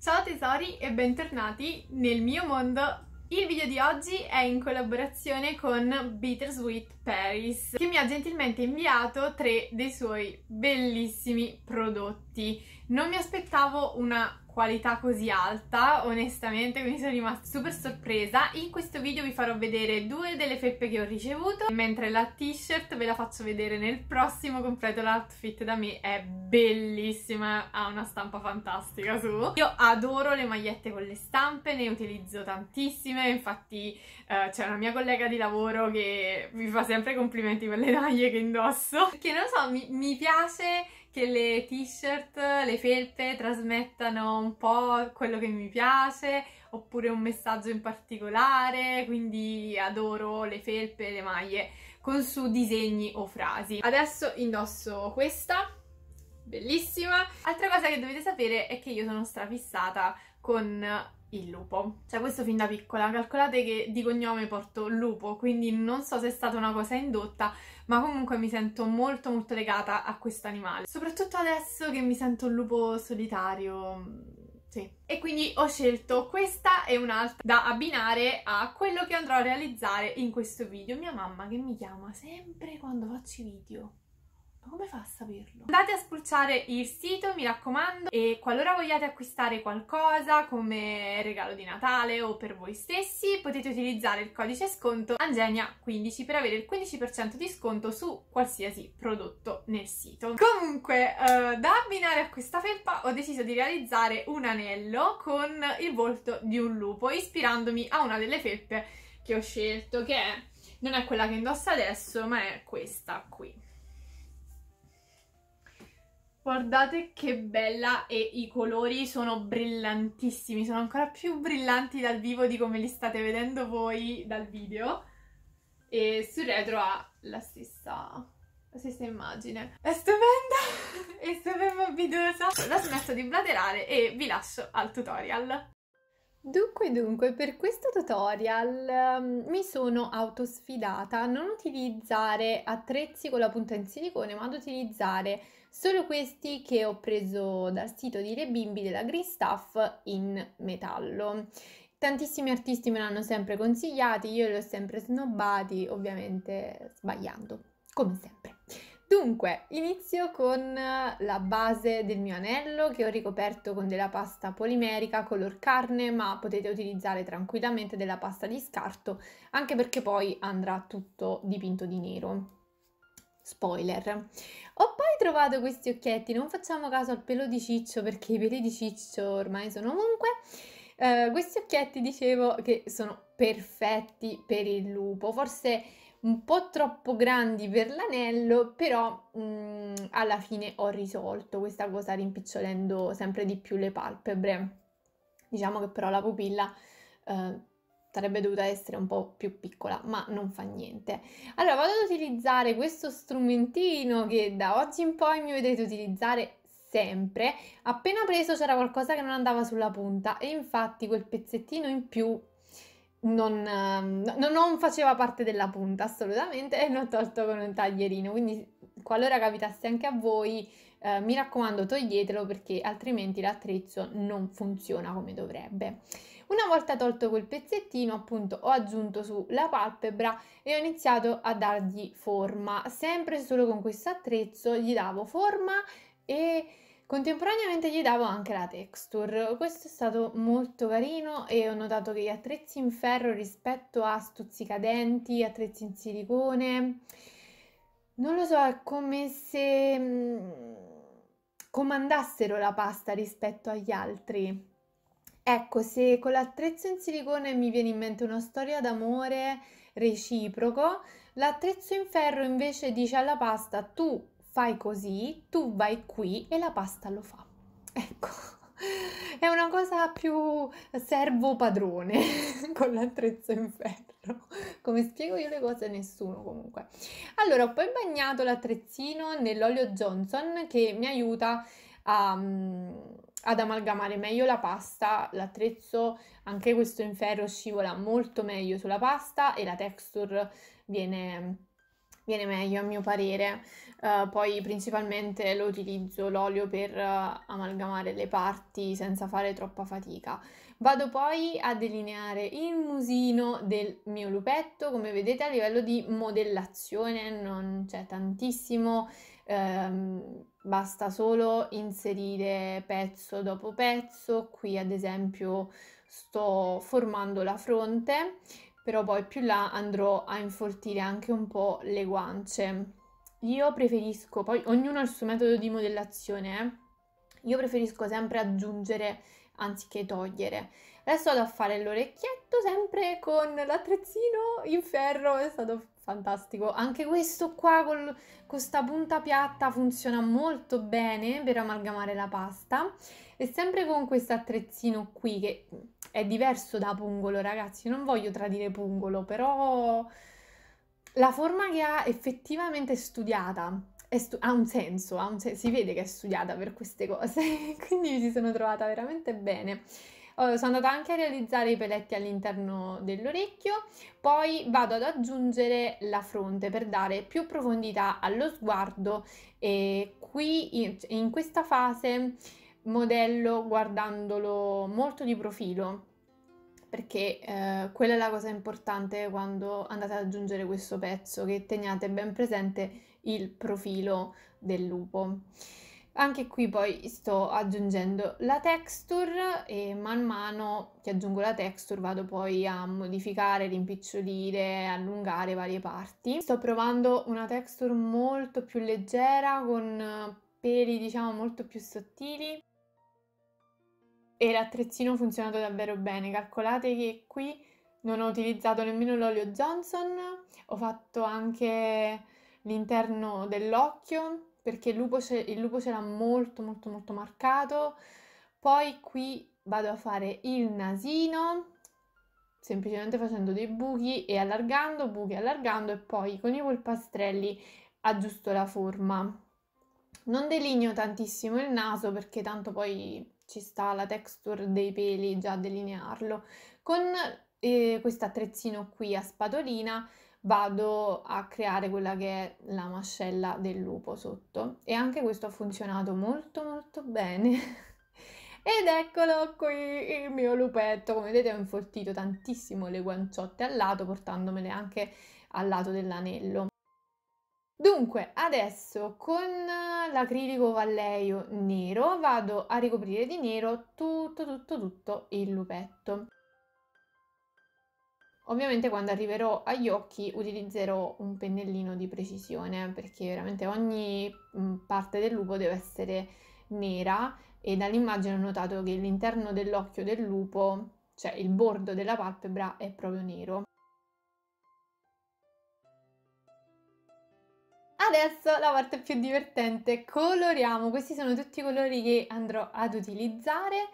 Ciao tesori e bentornati nel mio mondo! Il video di oggi è in collaborazione con Bittersweet Paris che mi ha gentilmente inviato tre dei suoi bellissimi prodotti. Non mi aspettavo una qualità così alta, onestamente, quindi sono rimasta super sorpresa. In questo video vi farò vedere due delle felpe che ho ricevuto, mentre la t-shirt ve la faccio vedere nel prossimo completo l'outfit da me, è bellissima, ha una stampa fantastica su. Io adoro le magliette con le stampe, ne utilizzo tantissime, infatti eh, c'è una mia collega di lavoro che mi fa sempre complimenti per le taglie che indosso, perché non lo so, mi, mi piace che le t-shirt, le felpe trasmettano un po' quello che mi piace oppure un messaggio in particolare, quindi adoro le felpe e le maglie con su disegni o frasi. Adesso indosso questa, bellissima. Altra cosa che dovete sapere è che io sono strafissata con il lupo. Cioè, questo fin da piccola. Calcolate che di cognome porto lupo, quindi non so se è stata una cosa indotta, ma comunque mi sento molto molto legata a questo animale. Soprattutto adesso che mi sento un lupo solitario. Mm, sì. E quindi ho scelto questa e un'altra da abbinare a quello che andrò a realizzare in questo video. Mia mamma che mi chiama sempre quando faccio i video. Ma come fa a saperlo? Andate a spulciare il sito, mi raccomando, e qualora vogliate acquistare qualcosa come regalo di Natale o per voi stessi, potete utilizzare il codice sconto Angenia15 per avere il 15% di sconto su qualsiasi prodotto nel sito. Comunque, eh, da abbinare a questa felpa ho deciso di realizzare un anello con il volto di un lupo, ispirandomi a una delle felpe che ho scelto, che è, non è quella che indosso adesso, ma è questa qui. Guardate che bella e i colori sono brillantissimi, sono ancora più brillanti dal vivo di come li state vedendo voi dal video. E sul retro ha la stessa, la stessa immagine. È stupenda! È super morbidosa! L'ho smetto di blaterare e vi lascio al tutorial. Dunque dunque, per questo tutorial um, mi sono autosfidata a non utilizzare attrezzi con la punta in silicone, ma ad utilizzare sono questi che ho preso dal sito di Le Bimbi della Green Stuff in metallo. Tantissimi artisti me l'hanno sempre consigliati, io li ho sempre snobbati, ovviamente sbagliando, come sempre. Dunque, inizio con la base del mio anello che ho ricoperto con della pasta polimerica color carne, ma potete utilizzare tranquillamente della pasta di scarto, anche perché poi andrà tutto dipinto di nero spoiler. Ho poi trovato questi occhietti, non facciamo caso al pelo di ciccio perché i peli di ciccio ormai sono ovunque. Eh, questi occhietti dicevo che sono perfetti per il lupo, forse un po' troppo grandi per l'anello, però mh, mm, alla fine ho risolto questa cosa rimpicciolendo sempre di più le palpebre. Diciamo che però la pupilla eh, sarebbe dovuta essere un po' più piccola, ma non fa niente. Allora vado ad utilizzare questo strumentino che da oggi in poi mi vedete utilizzare sempre. Appena preso c'era qualcosa che non andava sulla punta e infatti quel pezzettino in più non, ehm, non, faceva parte della punta assolutamente e l'ho tolto con un taglierino. Quindi qualora capitasse anche a voi, eh, mi raccomando toglietelo perché altrimenti l'attrezzo non funziona come dovrebbe. Una volta tolto quel pezzettino, appunto, ho aggiunto sulla palpebra e ho iniziato a dargli forma. Sempre solo con questo attrezzo gli davo forma e Contemporaneamente gli davo anche la texture, questo è stato molto carino e ho notato che gli attrezzi in ferro rispetto a stuzzicadenti, attrezzi in silicone, non lo so, è come se mm, comandassero la pasta rispetto agli altri. Ecco, se con l'attrezzo in silicone mi viene in mente una storia d'amore reciproco, l'attrezzo in ferro invece dice alla pasta tu fai così, tu vai qui e la pasta lo fa. Ecco, è una cosa più servo padrone con l'attrezzo in ferro. Come spiego io le cose a nessuno comunque. Allora, ho poi bagnato l'attrezzino nell'olio Johnson che mi aiuta a mm, ad amalgamare meglio la pasta, l'attrezzo, anche questo in ferro scivola molto meglio sulla pasta e la texture viene viene meglio a mio parere. Uh, poi principalmente lo utilizzo l'olio per uh, amalgamare le parti senza fare troppa fatica. Vado poi a delineare il musino del mio lupetto, come vedete a livello di modellazione non c'è tantissimo. Um, basta solo inserire pezzo dopo pezzo, qui ad esempio sto formando la fronte, però poi più là andrò a infortire anche un po' le guance. Io preferisco, poi ognuno ha il suo metodo di modellazione, eh? io preferisco sempre aggiungere anziché togliere. Adesso vado a fare l'orecchietto sempre con l'attrezzino in ferro, è stato fantastico. Anche questo qua con questa punta piatta funziona molto bene per amalgamare la pasta. E sempre con questo attrezzino qui che è diverso da pungolo ragazzi, non voglio tradire pungolo, però la forma che ha effettivamente studiata stu- ha un senso, ha un sen- si vede che è studiata per queste cose, quindi mi sono trovata veramente bene. Oh, sono andata anche a realizzare i peletti all'interno dell'orecchio, poi vado ad aggiungere la fronte per dare più profondità allo sguardo e qui in, cioè, in questa fase modello guardandolo molto di profilo perché eh, quella è la cosa importante quando andate ad aggiungere questo pezzo, che teniate ben presente il profilo del lupo. Anche qui poi sto aggiungendo la texture e man mano che aggiungo la texture vado poi a modificare, rimpicciolire, allungare varie parti. Sto provando una texture molto più leggera con peli diciamo molto più sottili e l'attrezzino ha funzionato davvero bene. Calcolate che qui non ho utilizzato nemmeno l'olio Johnson, ho fatto anche l'interno dell'occhio perché il lupo, il lupo ce l'ha molto molto molto marcato. Poi qui vado a fare il nasino, semplicemente facendo dei buchi e allargando, buchi allargando e poi con i polpastrelli aggiusto la forma. Non delineo tantissimo il naso perché tanto poi ci sta la texture dei peli già a delinearlo. Con eh, questo attrezzino qui a spatolina vado a creare quella che è la mascella del lupo sotto e anche questo ha funzionato molto molto bene. Ed eccolo qui il mio lupetto, come vedete ho infoltito tantissimo le guanciotte al lato portandomele anche al lato dell'anello. Dunque, adesso con l'acrilico valleio nero vado a ricoprire di nero tutto tutto tutto il lupetto. Ovviamente quando arriverò agli occhi utilizzerò un pennellino di precisione perché veramente ogni parte del lupo deve essere nera e dall'immagine ho notato che l'interno dell'occhio del lupo, cioè il bordo della palpebra, è proprio nero. Adesso la parte più divertente, coloriamo. Questi sono tutti i colori che andrò ad utilizzare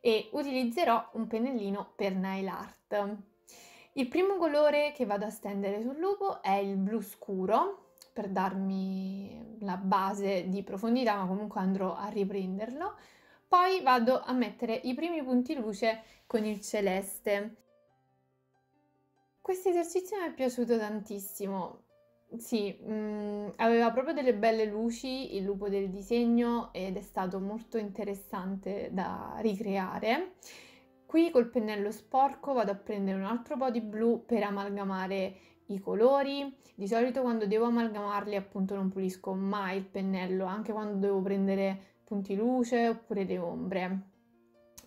e utilizzerò un pennellino per nail art. Il primo colore che vado a stendere sul lupo è il blu scuro per darmi la base di profondità, ma comunque andrò a riprenderlo. Poi vado a mettere i primi punti luce con il celeste. Questo esercizio mi è piaciuto tantissimo, sì, mh, mm, aveva proprio delle belle luci il lupo del disegno ed è stato molto interessante da ricreare. Qui col pennello sporco vado a prendere un altro po' di blu per amalgamare i colori. Di solito quando devo amalgamarli appunto non pulisco mai il pennello, anche quando devo prendere punti luce oppure le ombre.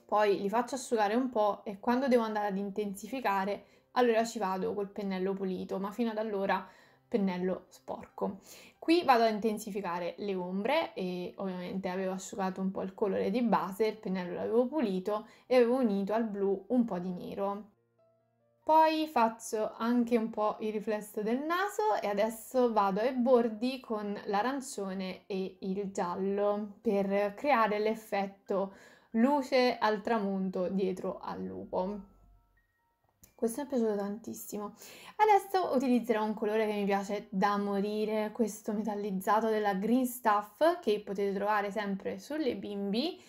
Poi li faccio asciugare un po' e quando devo andare ad intensificare allora ci vado col pennello pulito, ma fino ad allora pennello sporco. Qui vado a intensificare le ombre e ovviamente avevo asciugato un po' il colore di base, il pennello l'avevo pulito e avevo unito al blu un po' di nero. Poi faccio anche un po' il riflesso del naso e adesso vado ai bordi con l'arancione e il giallo per creare l'effetto luce al tramonto dietro al lupo. Questo mi è piaciuto tantissimo. Adesso utilizzerò un colore che mi piace da morire, questo metallizzato della Green Stuff che potete trovare sempre sulle bimbi.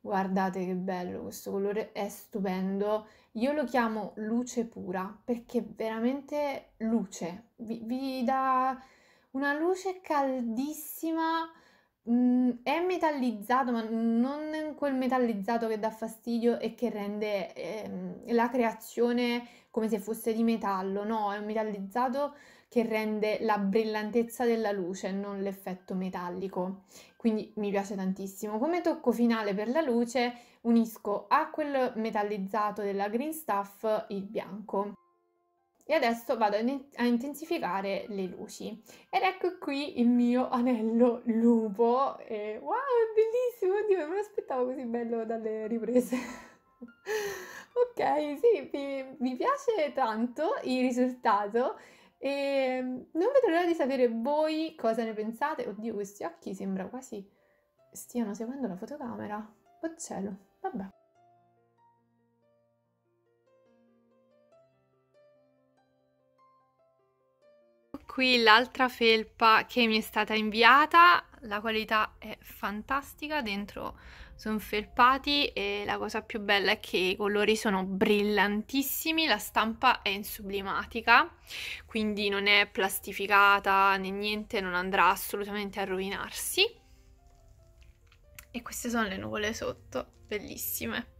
Guardate che bello, questo colore è stupendo. Io lo chiamo luce pura perché veramente luce, vi, vi dà una luce caldissima, mm, è metallizzato, ma non quel metallizzato che dà fastidio e che rende eh, la creazione come se fosse di metallo, no, è un metallizzato che rende la brillantezza della luce, non l'effetto metallico. Quindi mi piace tantissimo. Come tocco finale per la luce unisco a quel metallizzato della Green Stuff il bianco. E adesso vado a intensificare le luci. Ed ecco qui il mio anello lupo. E wow, è bellissimo! Oddio, non me l'aspettavo così bello dalle riprese. ok, sì, mi, mi piace tanto il risultato e mm, non vedo l'ora di sapere voi cosa ne pensate. Oddio, questi occhi sembra quasi stiano seguendo la fotocamera. Oh cielo, vabbè. qui l'altra felpa che mi è stata inviata, la qualità è fantastica, dentro sono felpati e la cosa più bella è che i colori sono brillantissimi, la stampa è in sublimatica, quindi non è plastificata né niente, non andrà assolutamente a rovinarsi. E queste sono le nuvole sotto, bellissime.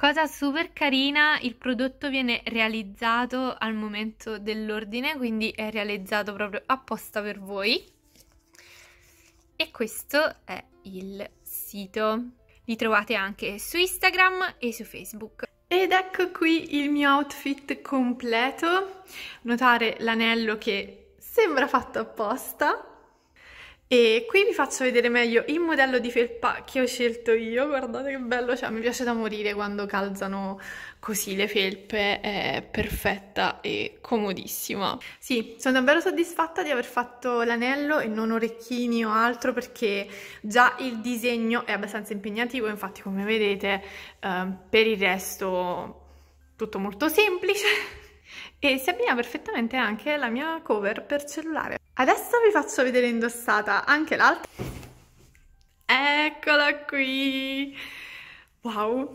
Cosa super carina, il prodotto viene realizzato al momento dell'ordine, quindi è realizzato proprio apposta per voi. E questo è il sito. Li trovate anche su Instagram e su Facebook. Ed ecco qui il mio outfit completo. Notare l'anello che sembra fatto apposta, e qui vi faccio vedere meglio il modello di felpa che ho scelto io, guardate che bello, cioè mi piace da morire quando calzano così le felpe, è perfetta e comodissima. Sì, sono davvero soddisfatta di aver fatto l'anello e non orecchini o altro perché già il disegno è abbastanza impegnativo, infatti come vedete eh, per il resto tutto molto semplice e si abbina perfettamente anche la mia cover per cellulare. Adesso vi faccio vedere indossata anche l'altra. Eccola qui! Wow,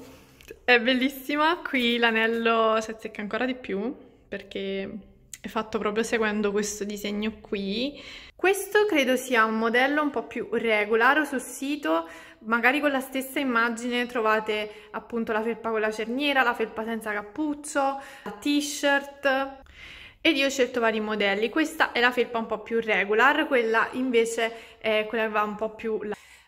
è bellissima. Qui l'anello si azzecca ancora di più perché è fatto proprio seguendo questo disegno qui. Questo credo sia un modello un po' più regolare sul sito, magari con la stessa immagine trovate appunto la felpa con la cerniera, la felpa senza cappuccio, la t-shirt ed io ho scelto vari modelli. Questa è la felpa un po' più regular, quella invece è quella che va un po' più...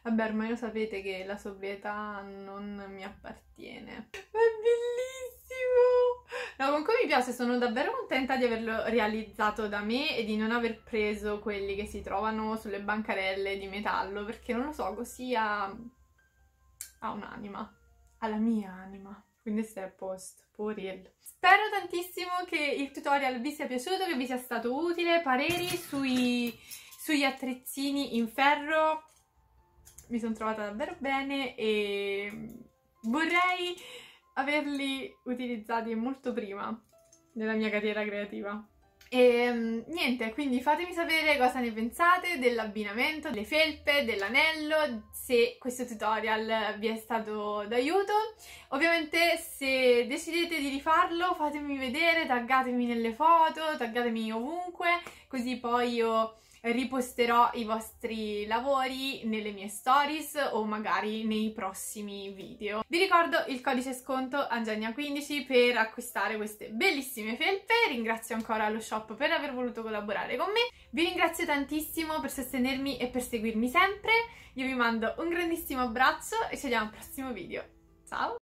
Vabbè, ormai lo sapete che la sobrietà non mi appartiene. ma È bellissimo! No, comunque mi piace, sono davvero contenta di averlo realizzato da me e di non aver preso quelli che si trovano sulle bancarelle di metallo, perché non lo so, così ha, ha un'anima, alla mia anima quindi stai a posto, puril. Spero tantissimo che il tutorial vi sia piaciuto, che vi sia stato utile, pareri sui, sugli attrezzini in ferro, mi sono trovata davvero bene e vorrei averli utilizzati molto prima nella mia carriera creativa. E ehm, niente, quindi fatemi sapere cosa ne pensate dell'abbinamento, delle felpe, dell'anello, se questo tutorial vi è stato d'aiuto. Ovviamente se decidete di rifarlo fatemi vedere, taggatemi nelle foto, taggatemi ovunque, così poi io riposterò i vostri lavori nelle mie stories o magari nei prossimi video. Vi ricordo il codice sconto Angenia15 per acquistare queste bellissime felpe, ringrazio ancora lo shop per aver voluto collaborare con me, vi ringrazio tantissimo per sostenermi e per seguirmi sempre, io vi mando un grandissimo abbraccio e ci vediamo al prossimo video, ciao!